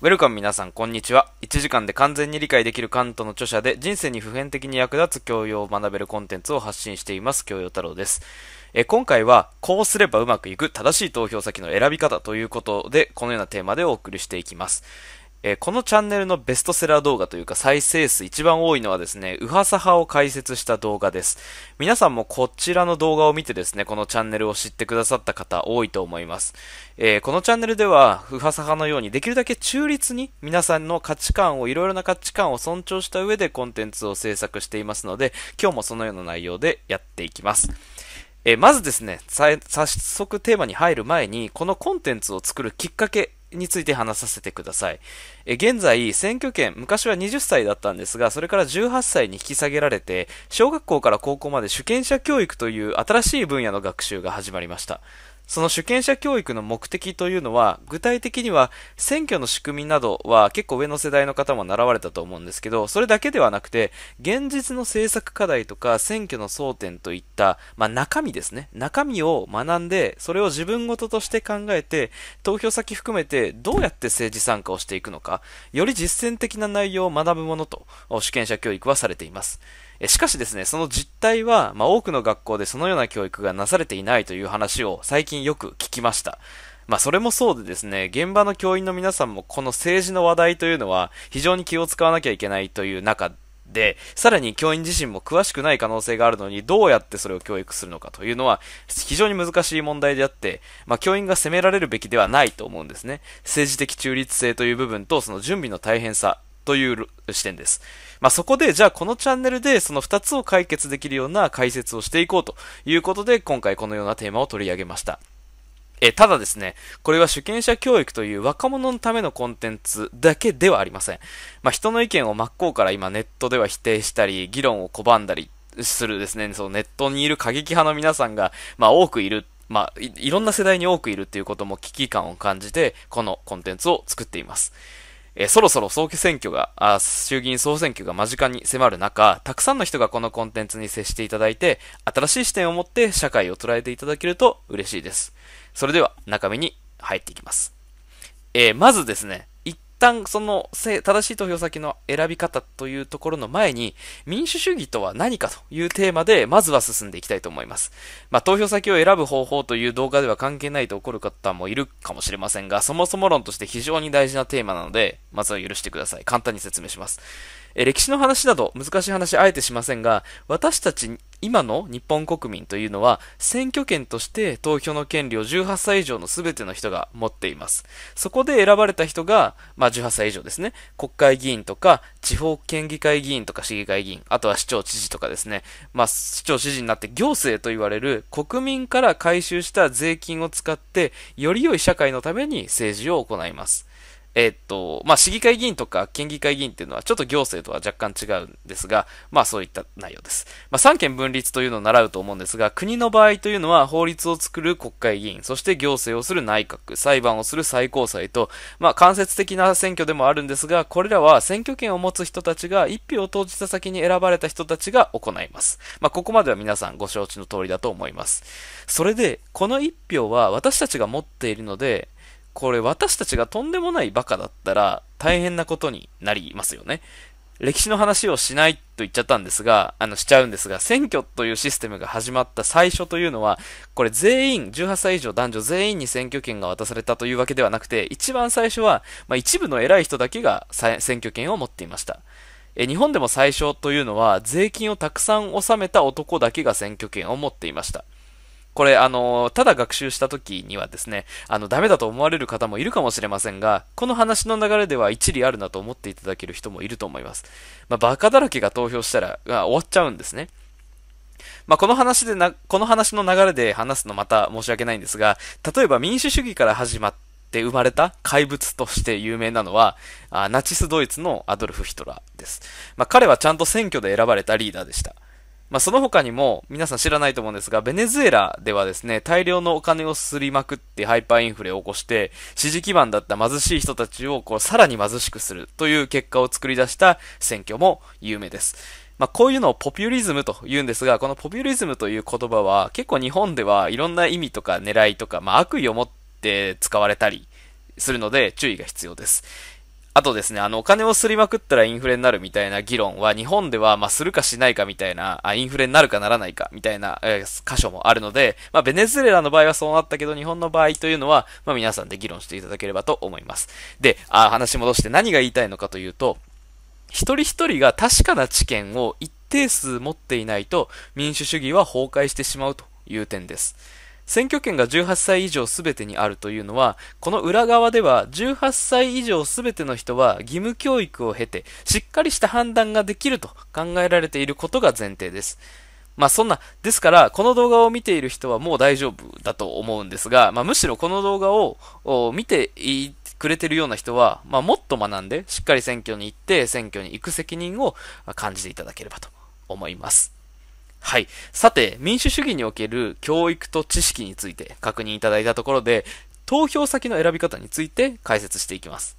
ウェルカム皆さん、こんにちは。1時間で完全に理解できるカントの著者で、人生に普遍的に役立つ教養を学べるコンテンツを発信しています、教養太郎です。え今回は、こうすればうまくいく正しい投票先の選び方ということで、このようなテーマでお送りしていきます。えー、このチャンネルのベストセラー動画というか再生数一番多いのはですね、ウハサハを解説した動画です。皆さんもこちらの動画を見てですね、このチャンネルを知ってくださった方多いと思います。えー、このチャンネルでは、ウハサハのようにできるだけ中立に皆さんの価値観を、いろいろな価値観を尊重した上でコンテンツを制作していますので、今日もそのような内容でやっていきます。えー、まずですね、早速テーマに入る前に、このコンテンツを作るきっかけについて話させてください。え現在、選挙権、昔は20歳だったんですが、それから18歳に引き下げられて、小学校から高校まで主権者教育という新しい分野の学習が始まりました。その主権者教育の目的というのは、具体的には選挙の仕組みなどは結構上の世代の方も習われたと思うんですけど、それだけではなくて、現実の政策課題とか選挙の争点といった、まあ、中身ですね。中身を学んで、それを自分ごととして考えて、投票先含めてどうやって政治参加をしていくのか、より実践的な内容を学ぶものと、主権者教育はされています。しかしですね、その実態は、まあ、多くの学校でそのような教育がなされていないという話を最近よく聞きました。まあ、それもそうでですね、現場の教員の皆さんもこの政治の話題というのは非常に気を使わなきゃいけないという中で、さらに教員自身も詳しくない可能性があるのに、どうやってそれを教育するのかというのは、非常に難しい問題であって、まあ、教員が責められるべきではないと思うんですね。政治的中立性という部分と、その準備の大変さという視点です。まあ、そこで、じゃあこのチャンネルでその2つを解決できるような解説をしていこうということで、今回このようなテーマを取り上げました。えただですね、これは主権者教育という若者のためのコンテンツだけではありません。まあ、人の意見を真っ向から今ネットでは否定したり、議論を拒んだりするですね、そのネットにいる過激派の皆さんが、まあ、多くいる。まあい、いろんな世代に多くいるっていうことも危機感を感じて、このコンテンツを作っています。えー、そろそろ総選挙があ、衆議院総選挙が間近に迫る中、たくさんの人がこのコンテンツに接していただいて、新しい視点を持って社会を捉えていただけると嬉しいです。それでは中身に入っていきます。えー、まずですね、旦その正しい投票先の選び方というところの前に、民主主義とは何かというテーマで、まずは進んでいきたいと思います。まあ、投票先を選ぶ方法という動画では関係ないと怒る方もいるかもしれませんが、そもそも論として非常に大事なテーマなので、まずは許してください。簡単に説明します。え歴史の話など難しい話あえてしませんが、私たち今の日本国民というのは、選挙権として投票の権利を18歳以上の全ての人が持っています。そこで選ばれた人が、まあ18歳以上ですね、国会議員とか、地方県議会議員とか市議会議員、あとは市長知事とかですね、まあ市長知事になって行政と言われる国民から回収した税金を使って、より良い社会のために政治を行います。えっと、まあ、市議会議員とか県議会議員っていうのはちょっと行政とは若干違うんですが、まあ、そういった内容です。まあ、三権分立というのを習うと思うんですが、国の場合というのは法律を作る国会議員、そして行政をする内閣、裁判をする最高裁と、まあ、間接的な選挙でもあるんですが、これらは選挙権を持つ人たちが一票を投じた先に選ばれた人たちが行います。まあ、ここまでは皆さんご承知の通りだと思います。それで、この一票は私たちが持っているので、これ私たちがとんでもないバカだったら大変なことになりますよね。歴史の話をしないと言っちゃったんですが、あの、しちゃうんですが、選挙というシステムが始まった最初というのは、これ全員、18歳以上男女全員に選挙権が渡されたというわけではなくて、一番最初は、まあ、一部の偉い人だけが選挙権を持っていました。え日本でも最初というのは、税金をたくさん納めた男だけが選挙権を持っていました。これ、あの、ただ学習した時にはですね、あの、ダメだと思われる方もいるかもしれませんが、この話の流れでは一理あるなと思っていただける人もいると思います。まあ、バカだらけが投票したら、まあ、終わっちゃうんですね。まあ、この話でな、この話の流れで話すのまた申し訳ないんですが、例えば民主主義から始まって生まれた怪物として有名なのは、あナチスドイツのアドルフ・ヒトラーです。まあ、彼はちゃんと選挙で選ばれたリーダーでした。まあ、その他にも皆さん知らないと思うんですが、ベネズエラではですね、大量のお金をすりまくってハイパーインフレを起こして、支持基盤だった貧しい人たちをこうさらに貧しくするという結果を作り出した選挙も有名です。まあ、こういうのをポピュリズムと言うんですが、このポピュリズムという言葉は結構日本ではいろんな意味とか狙いとか、まあ、悪意を持って使われたりするので注意が必要です。あとですね、あの、お金をすりまくったらインフレになるみたいな議論は、日本では、まあ、するかしないかみたいな、あ、インフレになるかならないかみたいな、えー、箇所もあるので、まあ、ベネズエラの場合はそうなったけど、日本の場合というのは、まあ、皆さんで議論していただければと思います。で、あ、話戻して何が言いたいのかというと、一人一人が確かな知見を一定数持っていないと、民主主義は崩壊してしまうという点です。選挙権が18歳以上すべてにあるというのは、この裏側では18歳以上すべての人は義務教育を経て、しっかりした判断ができると考えられていることが前提です。まあそんな、ですから、この動画を見ている人はもう大丈夫だと思うんですが、まあむしろこの動画を見てくれてるような人は、まあもっと学んで、しっかり選挙に行って、選挙に行く責任を感じていただければと思います。はい。さて、民主主義における教育と知識について確認いただいたところで、投票先の選び方について解説していきます。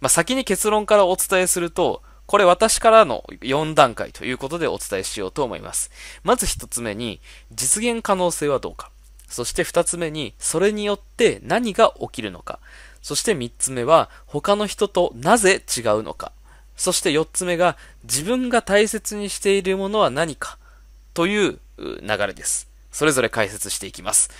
まあ、先に結論からお伝えすると、これ私からの4段階ということでお伝えしようと思います。まず1つ目に、実現可能性はどうか。そして2つ目に、それによって何が起きるのか。そして3つ目は、他の人となぜ違うのか。そして4つ目が、自分が大切にしているものは何か。という流れです。それぞれ解説していきます。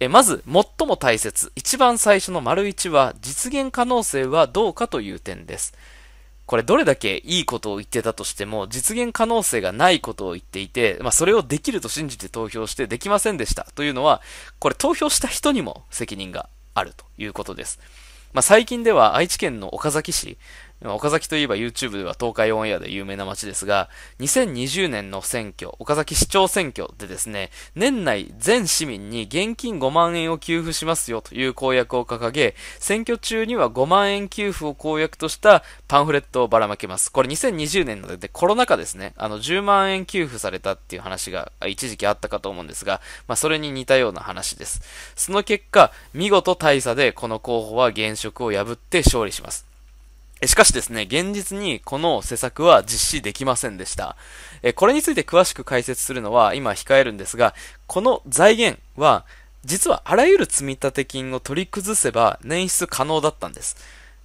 えまず、最も大切、一番最初の丸1は、実現可能性はどうかという点です。これどれだけいいことを言ってたとしても、実現可能性がないことを言っていて、まあ、それをできると信じて投票してできませんでしたというのは、これ投票した人にも責任があるということです。まあ、最近では愛知県の岡崎市岡崎といえば YouTube では東海オンエアで有名な街ですが、2020年の選挙、岡崎市長選挙でですね、年内全市民に現金5万円を給付しますよという公約を掲げ、選挙中には5万円給付を公約としたパンフレットをばらまけます。これ2020年ののでコロナ禍ですね、あの10万円給付されたっていう話が一時期あったかと思うんですが、まあそれに似たような話です。その結果、見事大差でこの候補は現職を破って勝利します。しかしですね、現実にこの施策は実施できませんでした。これについて詳しく解説するのは今控えるんですが、この財源は実はあらゆる積立金を取り崩せば捻出可能だったんです。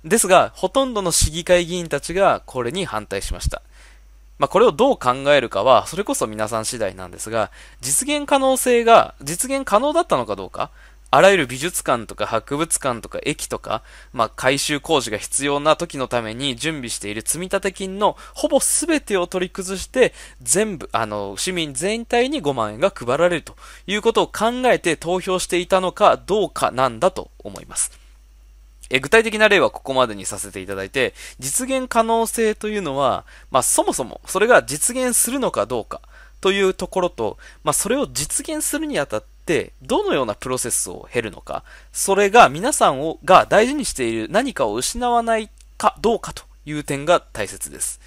ですが、ほとんどの市議会議員たちがこれに反対しました。まあ、これをどう考えるかは、それこそ皆さん次第なんですが、実現可能性が、実現可能だったのかどうか、あらゆる美術館とか博物館とか駅とか、まあ、改修工事が必要な時のために準備している積立金のほぼ全てを取り崩して、全部、あの、市民全体に5万円が配られるということを考えて投票していたのかどうかなんだと思います。え具体的な例はここまでにさせていただいて、実現可能性というのは、まあ、そもそもそれが実現するのかどうかというところと、まあ、それを実現するにあたって、、どのようなプロセスを経るのか、それが皆さんをが大事にしている何かを失わないかどうかという点が大切です。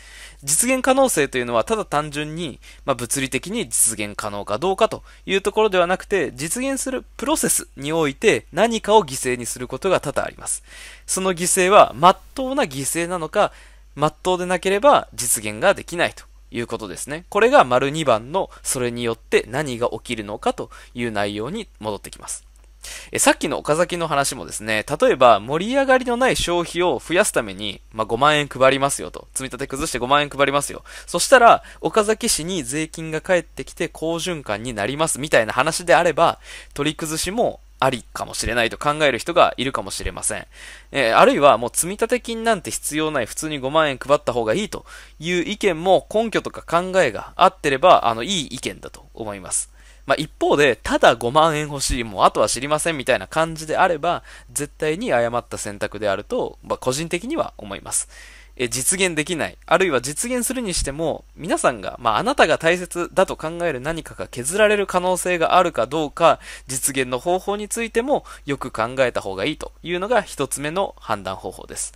実現可能性というのはただ単純に、まあ、物理的に実現可能かどうかというところではなくて、実現するプロセスにおいて何かを犠牲にすることが多々あります。その犠牲は真っ当な犠牲なのか、真っ当でなければ実現ができないということですね。これが丸2番のそれによって何が起きるのかという内容に戻ってきます。えさっきの岡崎の話もですね、例えば盛り上がりのない消費を増やすために、まあ、5万円配りますよと。積み立て崩して5万円配りますよ。そしたら、岡崎市に税金が返ってきて好循環になりますみたいな話であれば、取り崩しもありかもしれないと考える人がいるかもしれません。えー、あるいはもう積立金なんて必要ない、普通に5万円配った方がいいという意見も根拠とか考えが合ってれば、あの、いい意見だと思います。まあ、一方で、ただ5万円欲しい、もうあとは知りませんみたいな感じであれば、絶対に誤った選択であると、まあ、個人的には思います。え実現できない。あるいは実現するにしても、皆さんが、まあ、あなたが大切だと考える何かが削られる可能性があるかどうか、実現の方法についてもよく考えた方がいいというのが一つ目の判断方法です。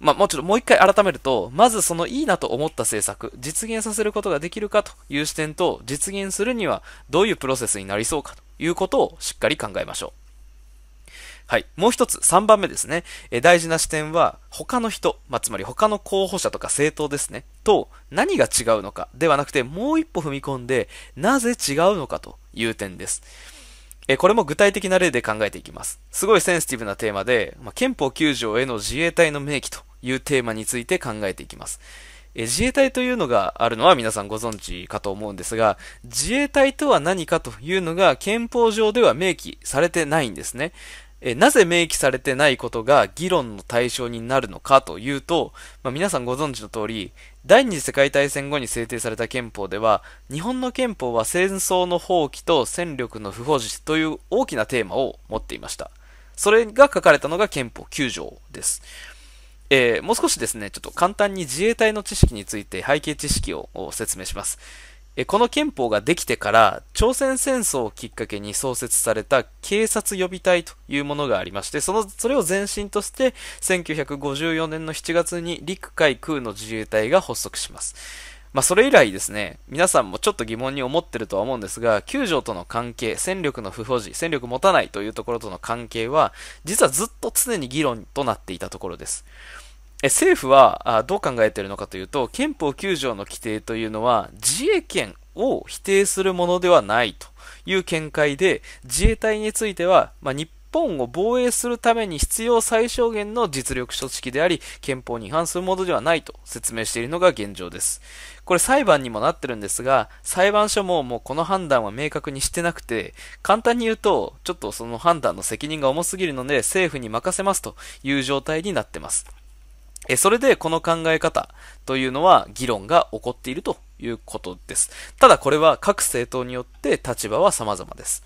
まあ、もうちょっともう一回改めると、まずそのいいなと思った政策、実現させることができるかという視点と、実現するにはどういうプロセスになりそうかということをしっかり考えましょう。はい。もう一つ、三番目ですね。え大事な視点は、他の人、まあ、つまり他の候補者とか政党ですね、と何が違うのかではなくて、もう一歩踏み込んで、なぜ違うのかという点です。えこれも具体的な例で考えていきます。すごいセンシティブなテーマで、まあ、憲法9条への自衛隊の明記というテーマについて考えていきます。え自衛隊というのがあるのは皆さんご存知かと思うんですが、自衛隊とは何かというのが憲法上では明記されてないんですね。えなぜ明記されてないことが議論の対象になるのかというと、まあ、皆さんご存知の通り、第二次世界大戦後に制定された憲法では、日本の憲法は戦争の放棄と戦力の不保持という大きなテーマを持っていました。それが書かれたのが憲法9条です。えー、もう少しですね、ちょっと簡単に自衛隊の知識について背景知識を説明します。この憲法ができてから朝鮮戦争をきっかけに創設された警察予備隊というものがありましてそのそれを前身として1954年の7月に陸海空の自衛隊が発足します。まあ、それ以来ですね、皆さんもちょっと疑問に思ってるとは思うんですが、九条との関係、戦力の不保持、戦力持たないというところとの関係は、実はずっと常に議論となっていたところです。政府はどう考えているのかというと、憲法9条の規定というのは自衛権を否定するものではないという見解で、自衛隊については、まあ、日本を防衛するために必要最小限の実力組織であり、憲法に違反するものではないと説明しているのが現状です。これ裁判にもなってるんですが、裁判所ももうこの判断は明確にしてなくて、簡単に言うと、ちょっとその判断の責任が重すぎるので、政府に任せますという状態になってます。えそれでこの考え方というのは議論が起こっているということです。ただこれは各政党によって立場は様々です。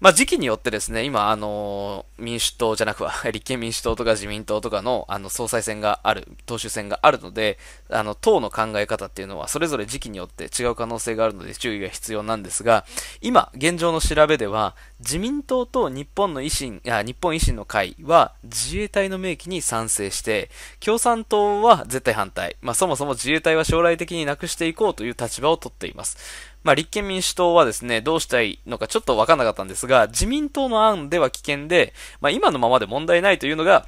まあ、時期によってですね、今、あの民主党じゃなくは、立憲民主党とか自民党とかの、あの、総裁選がある、党首選があるので、あの、党の考え方っていうのは、それぞれ時期によって違う可能性があるので注意が必要なんですが、今、現状の調べでは、自民党と日本の維新、い日本維新の会は、自衛隊の明記に賛成して、共産党は絶対反対。まあ、そもそも自衛隊は将来的になくしていこうという立場をとっています。まあ、立憲民主党はですね、どうしたいのかちょっとわかんなかったんですが、自民党の案では危険で、まあ、今のままで問題ないというのが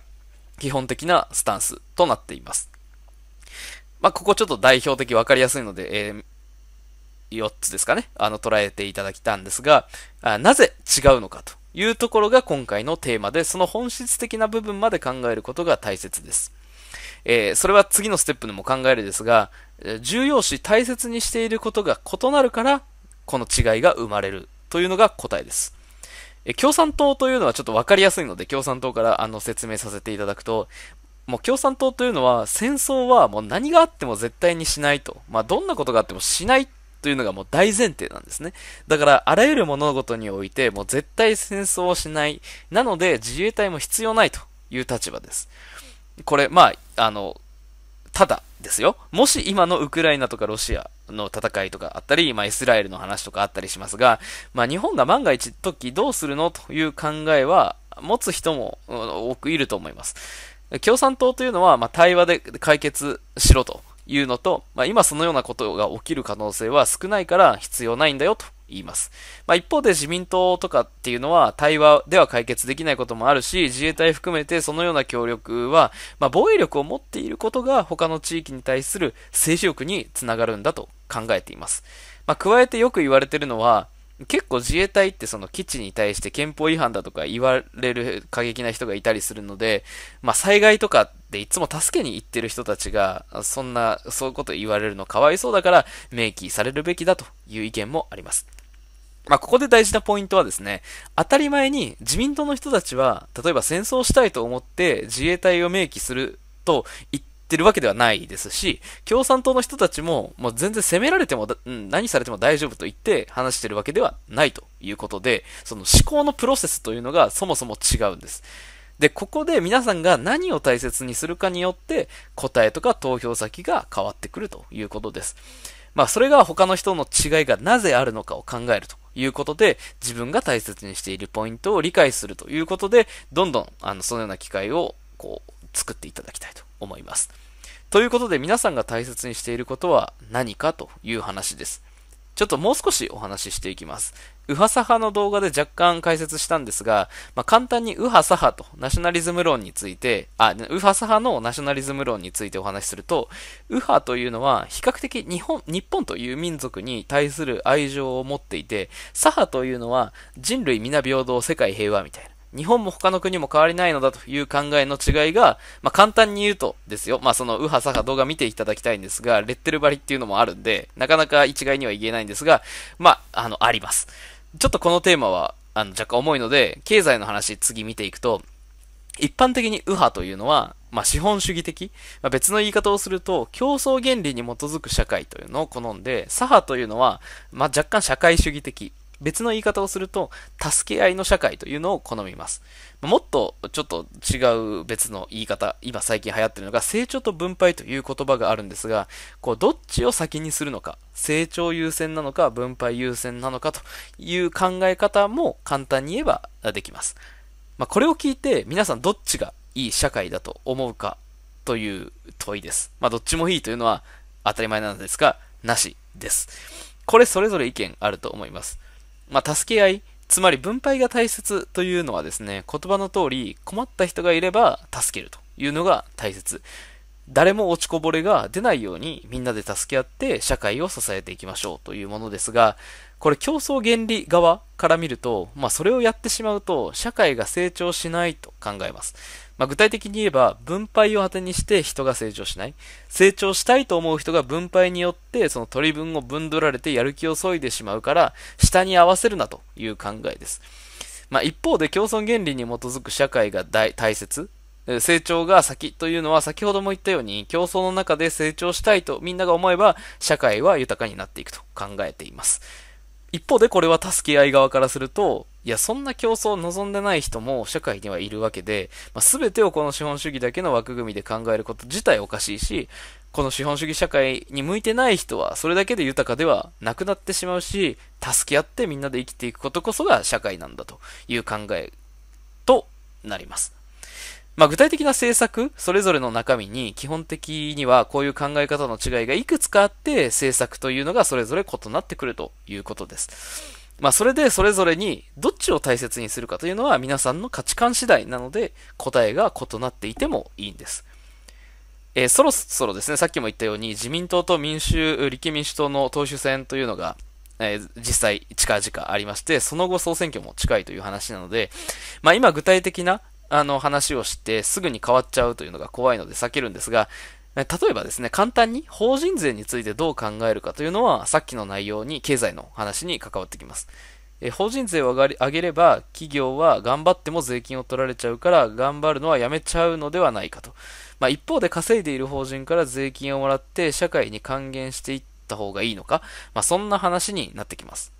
基本的なスタンスとなっています。まあ、ここちょっと代表的わかりやすいので、えー、4つですかね、あの、捉えていただきたんですが、あなぜ違うのかというところが今回のテーマで、その本質的な部分まで考えることが大切です。えー、それは次のステップでも考えるですが、重要視、大切にしていることが異なるから、この違いが生まれるというのが答えです。え共産党というのはちょっと分かりやすいので、共産党からあの説明させていただくと、もう共産党というのは戦争はもう何があっても絶対にしないと。まあ、どんなことがあってもしないというのがもう大前提なんですね。だからあらゆる物事においてもう絶対戦争をしない。なので自衛隊も必要ないという立場です。これ、まあ、あの、ただですよ。もし今のウクライナとかロシアの戦いとかあったり、まあ、イスラエルの話とかあったりしますが、まあ、日本が万が一時どうするのという考えは持つ人も多くいると思います。共産党というのは、まあ、対話で解決しろというのと、まあ、今そのようなことが起きる可能性は少ないから必要ないんだよと言います。まあ、一方で自民党とかっていうのは対話では解決できないこともあるし、自衛隊含めてそのような協力は、まあ、防衛力を持っていることが他の地域に対する政治力につながるんだと考えています。まあ、加えてよく言われてるのは、結構自衛隊ってその基地に対して憲法違反だとか言われる過激な人がいたりするので、まあ、災害とかでいつも助けに行ってる人たちが、そんな、そういうこと言われるのかわいそうだから、明記されるべきだという意見もあります。まあ、ここで大事なポイントはですね、当たり前に自民党の人たちは、例えば戦争したいと思って自衛隊を明記すると言ってるわけではないですし、共産党の人たちも、もう全然責められても、うん、何されても大丈夫と言って話してるわけではないということで、その思考のプロセスというのがそもそも違うんです。で、ここで皆さんが何を大切にするかによって答えとか投票先が変わってくるということです。まあ、それが他の人の違いがなぜあるのかを考えるということで、自分が大切にしているポイントを理解するということで、どんどん、あの、そのような機会を、こう、作っていただきたいと思います。ということで、皆さんが大切にしていることは何かという話です。ちょっともう少しお話ししていきます。右派左派の動画で若干解説したんですが、まあ、簡単に右派左派とナショナリズム論について、あ、右派左派のナショナリズム論についてお話しすると、右派というのは比較的日本、日本という民族に対する愛情を持っていて、左派というのは人類皆平等世界平和みたいな。日本も他の国も変わりないのだという考えの違いが、まあ、簡単に言うとですよ、まあ、その、右派左派動画見ていただきたいんですが、レッテル張りっていうのもあるんで、なかなか一概には言えないんですが、まあ、あの、あります。ちょっとこのテーマは、あの、若干重いので、経済の話次見ていくと、一般的に右派というのは、まあ、資本主義的、まあ、別の言い方をすると競争原理に基づく社会というのを好んで左派というのは、まあ、若干社会主義的別の言い方をすると、助け合いの社会というのを好みます。もっとちょっと違う別の言い方、今最近流行ってるのが、成長と分配という言葉があるんですが、こうどっちを先にするのか、成長優先なのか、分配優先なのかという考え方も簡単に言えばできます。まあ、これを聞いて、皆さんどっちがいい社会だと思うかという問いです。まあ、どっちもいいというのは当たり前なんですが、なしです。これそれぞれ意見あると思います。まあ、助け合い、つまり分配が大切というのはですね、言葉の通り困った人がいれば助けるというのが大切。誰も落ちこぼれが出ないようにみんなで助け合って社会を支えていきましょうというものですが、これ競争原理側から見ると、まあそれをやってしまうと社会が成長しないと考えます。まあ、具体的に言えば、分配を果てにして人が成長しない。成長したいと思う人が分配によって、その取り分を分取られてやる気を削いでしまうから、下に合わせるなという考えです。まあ、一方で、共存原理に基づく社会が大切。成長が先というのは先ほども言ったように競争の中で成長したいとみんなが思えば社会は豊かになっていくと考えています。一方でこれは助け合い側からするといや、そんな競争を望んでない人も社会にはいるわけで、まあ、全てをこの資本主義だけの枠組みで考えること自体おかしいし、この資本主義社会に向いてない人はそれだけで豊かではなくなってしまうし、助け合ってみんなで生きていくことこそが社会なんだという考えとなります。まあ、具体的な政策、それぞれの中身に基本的にはこういう考え方の違いがいくつかあって、政策というのがそれぞれ異なってくるということです。まあ、それでそれぞれにどっちを大切にするかというのは皆さんの価値観次第なので答えが異なっていてもいいんです。えー、そろそろですね、さっきも言ったように自民党と民衆、立憲民主党の党首選というのが、えー、実際近々ありまして、その後総選挙も近いという話なので、まあ今具体的なあの話をしてすぐに変わっちゃうというのが怖いので避けるんですが、例えばですね、簡単に法人税についてどう考えるかというのは、さっきの内容に、経済の話に関わってきます。え法人税を上げれば、企業は頑張っても税金を取られちゃうから、頑張るのはやめちゃうのではないかと。まあ、一方で稼いでいる法人から税金をもらって、社会に還元していった方がいいのか、まあ、そんな話になってきます。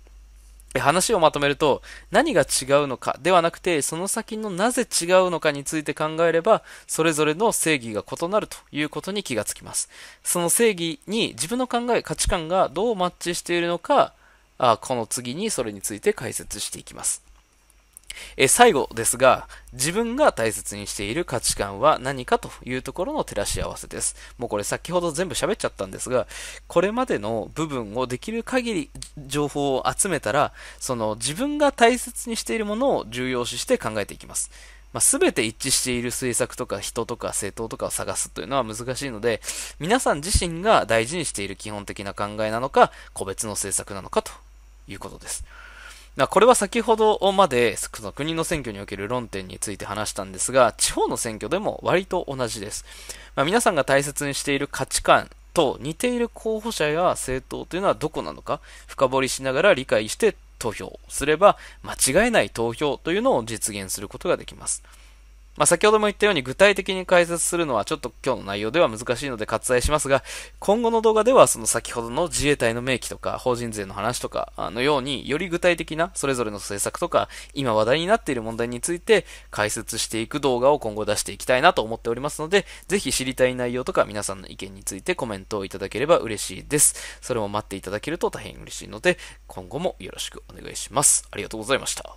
話をまとめると、何が違うのかではなくて、その先のなぜ違うのかについて考えれば、それぞれの正義が異なるということに気がつきます。その正義に自分の考え、価値観がどうマッチしているのか、あこの次にそれについて解説していきます。え最後ですが、自分が大切にしている価値観は何かというところの照らし合わせです。もうこれ先ほど全部喋っちゃったんですが、これまでの部分をできる限り情報を集めたら、その自分が大切にしているものを重要視して考えていきます。まあ、全て一致している政策とか人とか政党とかを探すというのは難しいので、皆さん自身が大事にしている基本的な考えなのか、個別の政策なのかということです。まあ、これは先ほどまでその国の選挙における論点について話したんですが、地方の選挙でも割と同じです。まあ、皆さんが大切にしている価値観と似ている候補者や政党というのはどこなのか深掘りしながら理解して投票すれば間違えない投票というのを実現することができます。まあ、先ほども言ったように具体的に解説するのはちょっと今日の内容では難しいので割愛しますが、今後の動画ではその先ほどの自衛隊の明記とか法人税の話とかのようにより具体的なそれぞれの政策とか今話題になっている問題について解説していく動画を今後出していきたいなと思っておりますので、ぜひ知りたい内容とか皆さんの意見についてコメントをいただければ嬉しいです。それも待っていただけると大変嬉しいので、今後もよろしくお願いします。ありがとうございました。